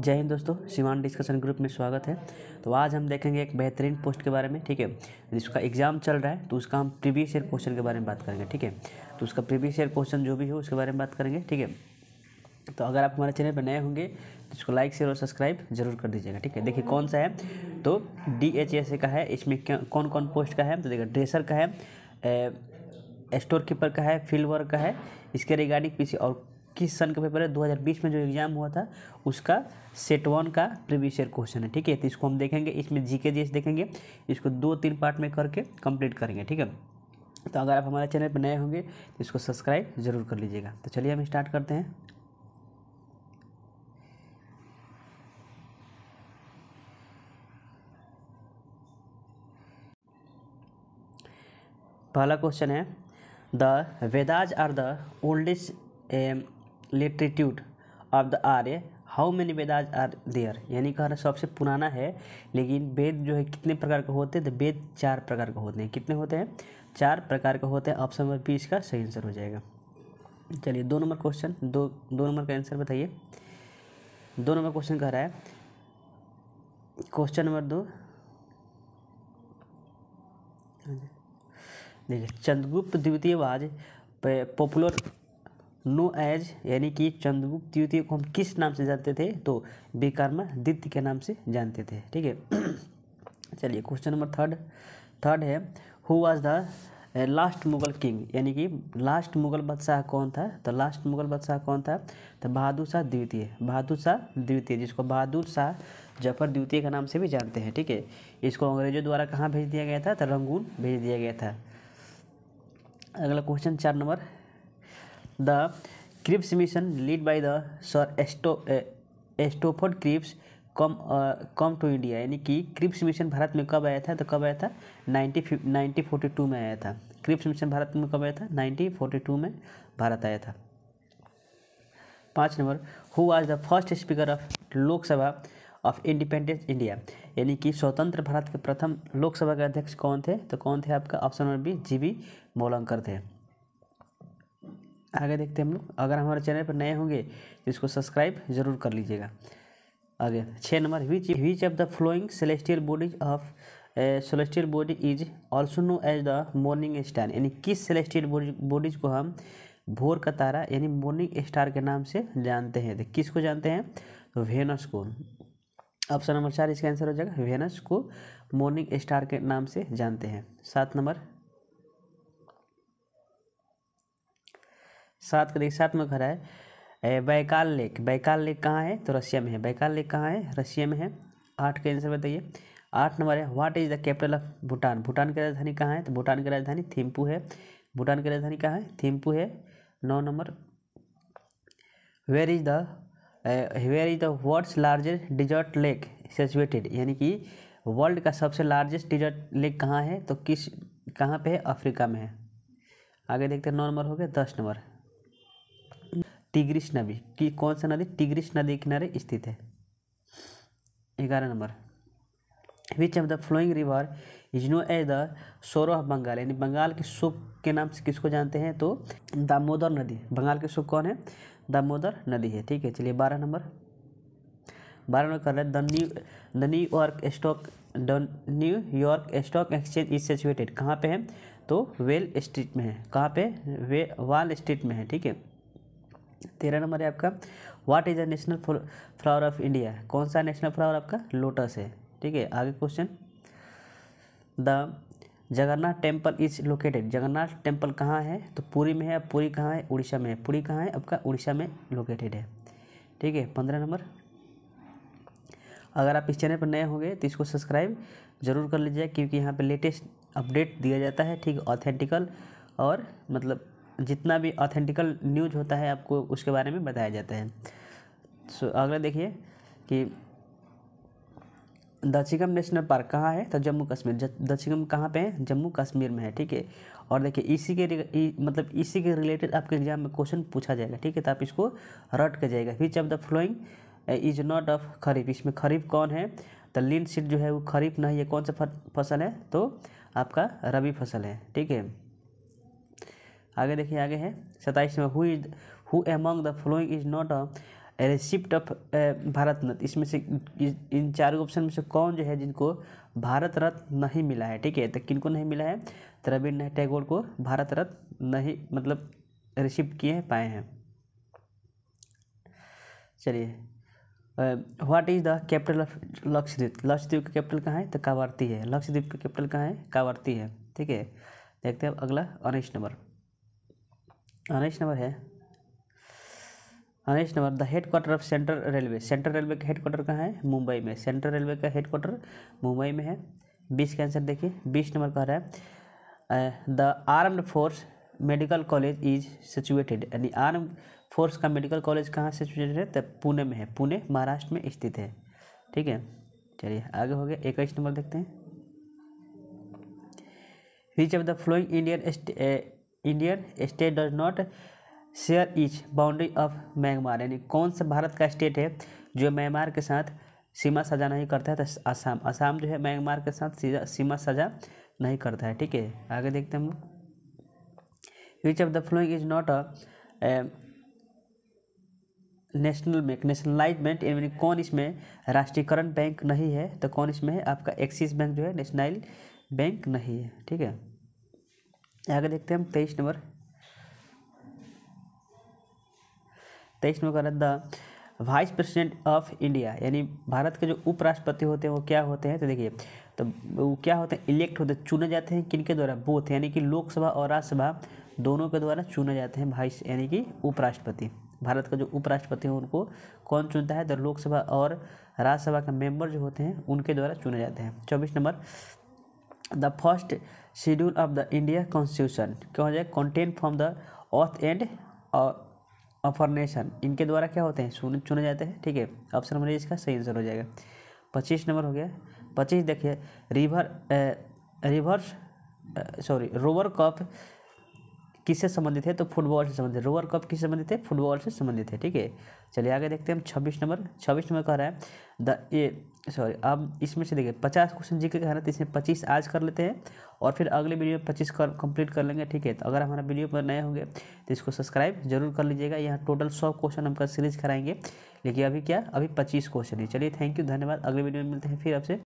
जय हिंद दोस्तों Siwan discussion group में स्वागत है तो आज हम देखेंगे एक बेहतरीन पोस्ट के बारे में ठीक है जिसका एग्ज़ाम चल रहा है तो उसका हम प्रीवियस ईयर क्वेश्चन के बारे में बात करेंगे ठीक है तो उसका प्रीवियस ईयर क्वेश्चन जो भी हो उसके बारे में बात करेंगे ठीक है तो अगर आप हमारे चैनल पर नए होंगे तो इसको लाइक शेयर और सब्सक्राइब जरूर कर दीजिएगा ठीक है देखिए कौन सा है तो डी एच एस ए का है इसमें कौन कौन पोस्ट का है तो देखिए ड्रेसर का है स्टोर कीपर का है फील्ड वर्क का है इसके रिगार्डिंग किसी और किस सन का पेपर है 2020 में जो एग्ज़ाम हुआ था उसका सेट वन का प्रीवियस ईयर क्वेश्चन है ठीक है तो इसको हम देखेंगे इसमें जी के देखेंगे इसको दो तीन पार्ट में करके कंप्लीट करेंगे ठीक है तो अगर आप हमारे चैनल पर नए होंगे तो इसको सब्सक्राइब जरूर कर लीजिएगा तो चलिए हम स्टार्ट करते हैं पहला क्वेश्चन है the Vedas are the oldest literature of the Arya how many Vedas are there यानी कह रहे सबसे पुराना है लेकिन वेद जो है कितने प्रकार के होते हैं तो वेद चार प्रकार के होते हैं कितने होते हैं चार प्रकार के होते हैं ऑप्शन नंबर बी इसका सही आंसर हो जाएगा चलिए दो नंबर क्वेश्चन दो दो नंबर का आंसर बताइए दो नंबर क्वेश्चन कह रहा है क्वेश्चन नंबर दो हाँ देखिए चंद्रगुप्त द्वितीय वाज पॉपुलर नो एज यानी कि चंद्रगुप्त द्वितीय को हम किस नाम से जानते थे तो विक्रमादित्य के नाम से जानते थे ठीक है चलिए क्वेश्चन नंबर थर्ड थर्ड है who was the last Mughal king यानी कि लास्ट मुगल बादशाह कौन था तो लास्ट मुगल बादशाह कौन था तो बहादुर शाह द्वितीय बहादुर शाह द्वितीय जिसको बहादुर शाह जफर द्वितीय के नाम से भी जानते हैं ठीक है इसको अंग्रेजों द्वारा कहाँ भेज दिया गया था तो रंगून भेज दिया गया था अगला क्वेश्चन चार number the Cripps mission lead by the sir Sto Stafford Cripps come come to India यानी कि क्रिप्स मिशन भारत में कब आया था तो कब आया था नाइनटीन नाइनटीन फोर्टी टू में आया था क्रिप्स मिशन भारत में कब आया था नाइनटीन फोर्टी टू में भारत आया था पाँच नंबर हु आज the first speaker of Lok Sabha of independence India यानी कि स्वतंत्र भारत के प्रथम लोकसभा के अध्यक्ष कौन थे तो कौन थे आपका option number B G V Mavalankar थे आगे देखते हैं हम लोग अगर हमारे चैनल पर नए होंगे तो इसको सब्सक्राइब जरूर कर लीजिएगा आगे छः नंबर which which of the following celestial bodies of celestial body is also known as the morning star यानी किस सेलेस्टियल बॉडीज को हम भोर का तारा यानी मॉर्निंग स्टार के नाम से जानते हैं तो किसको जानते हैं तो वेनस को ऑप्शन नंबर चार इसका आंसर हो जाएगा वेनस को मॉर्निंग स्टार के नाम से जानते हैं सात नंबर सात का देखिए सात में घर है बैकाल लेक बैकाल लेक कहाँ है तो रशिया में है बैकाल लेक कहाँ है रशिया में है आठ का आंसर बताइए आठ नंबर है what is the capital of Bhutan Bhutan की राजधानी कहाँ है तो भूटान की राजधानी थिम्पू है भूटान की राजधानी कहाँ है थिम्पू है नौ नंबर where is the where is the world's largest desert lake situated यानी कि वर्ल्ड का सबसे लार्जेस्ट डिजर्ट लेक कहाँ है तो किस कहाँ पे है अफ्रीका में है आगे देखते हैं नौ नंबर हो गया दस नंबर तिग्रिश नदी की कौन सा नदी तिग्रिश नदी किनारे स्थित है ग्यारह नंबर which of the following river is known as the sorrow of Bengal यानी बंगाल के सुख के नाम से किसको जानते हैं तो दामोदर नदी बंगाल के सुख कौन है दामोदर नदी है ठीक है चलिए बारह नंबर बारह नंबर कर रहे हैं the new the New York stock the New York stock exchange is situated कहाँ पे है तो वेल स्ट्रीट में है कहाँ पे वे वाल स्ट्रीट में है ठीक है तेरह नंबर है आपका what is a national flower of India कौन सा नेशनल फ्लावर आपका लोटस है ठीक है आगे question the Jagannath temple is located Jagannath temple कहाँ है तो पुरी में है पूरी पुरी कहाँ है उड़ीसा में है पुरी कहाँ है आपका उड़ीसा में लोकेटेड है ठीक है पंद्रह नंबर अगर आप इस चैनल पर नए होंगे तो इसको सब्सक्राइब जरूर कर लीजिए क्योंकि यहाँ पे लेटेस्ट अपडेट दिया जाता है ठीक ऑथेंटिकल और मतलब जितना भी ऑथेंटिकल न्यूज होता है आपको उसके बारे में बताया जाता है सो so, अगला देखिए कि दक्षिगम नेशनल पार्क कहाँ है तो जम्मू कश्मीर दचिकम कहाँ पे है जम्मू कश्मीर में है ठीक है और देखिए इसी के इ, मतलब इसी के रिलेटेड आपके एग्जाम में क्वेश्चन पूछा जाएगा ठीक है तो आप इसको रट के जाएगा which of the following is not of kharif इसमें खरीफ कौन है तो लीन सीट जो है वो खरीफ नहीं है कौन सा फसल है तो आपका रबी फसल है ठीक है आगे देखिए आगे है सताइस में हुई who among the following is not a receipt of Bharat Ratna इसमें से इन चार ऑप्शन में से कौन जो है जिनको भारत रत्न नहीं मिला है ठीक है तो किनको नहीं मिला है तो रविन्द्रनाथ टैगोर को भारत रत्न नहीं मतलब रिसीव किए पाए हैं चलिए what is the capital of Lakshadweep Lakshadweep का कैपिटल कहाँ है तो कावर्ती है लक्षद्वीप का कैपिटल कहाँ है कावर्ती है ठीक है देखते हैं अगला उन्नीस नंबर अनेश नंबर है next number the headquarter of central railway central railway का हेड क्वार्टर कहाँ है मुंबई में सेंट्रल रेलवे का हेड क्वार्टर मुंबई में है बीस का आंसर देखिए बीस नंबर कह रहा है the armed force medical college is situated यानी आर्म फोर्स का मेडिकल कॉलेज कहाँ सिचुएटेड है तो पुणे में है पुणे महाराष्ट्र में स्थित है ठीक है चलिए आगे हो गया इक्कीस नंबर देखते हैं which of the following Indian Indian state does not share each boundary of Myanmar यानी कौन सा भारत का स्टेट है जो म्यांमार के साथ सीमा सजा नहीं करता है तो आसाम आसाम जो है म्यांमार के साथ सीमा सजा नहीं करता है ठीक है आगे देखते हैं हम which of the following is not a national bank nationalisation यानी कौन इसमें राष्ट्रीयकरण बैंक नहीं है तो कौन इसमें है आपका एक्सिस बैंक जो है नेशनल बैंक नहीं है ठीक है आगे देखते हैं हम तेईस नंबर तेईस नंबर का the vice president of India यानी भारत के जो उपराष्ट्रपति होते हैं वो क्या होते हैं तो देखिए तो वो क्या होते हैं इलेक्ट होते हैं चुने जाते हैं किन के द्वारा बोथ यानी कि लोकसभा और राज्यसभा दोनों के द्वारा चुने जाते हैं वाइस यानी कि उपराष्ट्रपति भारत का जो उपराष्ट्रपति है उनको कौन चुनता है तो लोकसभा और राज्यसभा के मेंबर जो होते हैं उनके द्वारा चुने जाते हैं चौबीस number the first schedule of the India constitution क्या हो जाए content from the oath and affirmation इनके द्वारा क्या होते हैं सुने चुने जाते हैं ठीक है ऑप्शन नंबर इसका सही आंसर हो जाएगा पच्चीस नंबर हो गया पच्चीस देखिए river rivers sorry rover cup किससे संबंधित है तो फुटबॉल से संबंधित रोवर कप किससे संबंधित है फुटबॉल से संबंधित है ठीक है चलिए आगे देखते हैं हम छब्बीस नंबर छब्बीस नंबर कह रहा है द ए सॉरी अब इसमें से देखिए पचास क्वेश्चन जी के कह रहे हैं तो इसमें पच्चीस आज कर लेते हैं और फिर अगले वीडियो में पच्चीस कर कंप्लीट कर लेंगे ठीक है तो अगर हमारा वीडियो पर नए होंगे तो इसको सब्सक्राइब जरूर कर लीजिएगा यहाँ टोटल सौ क्वेश्चन हम सीरीज कराएंगे लेकिन अभी क्या अभी पच्चीस क्वेश्चन है चलिए थैंक यू धन्यवाद अगले वीडियो में मिलते हैं फिर आपसे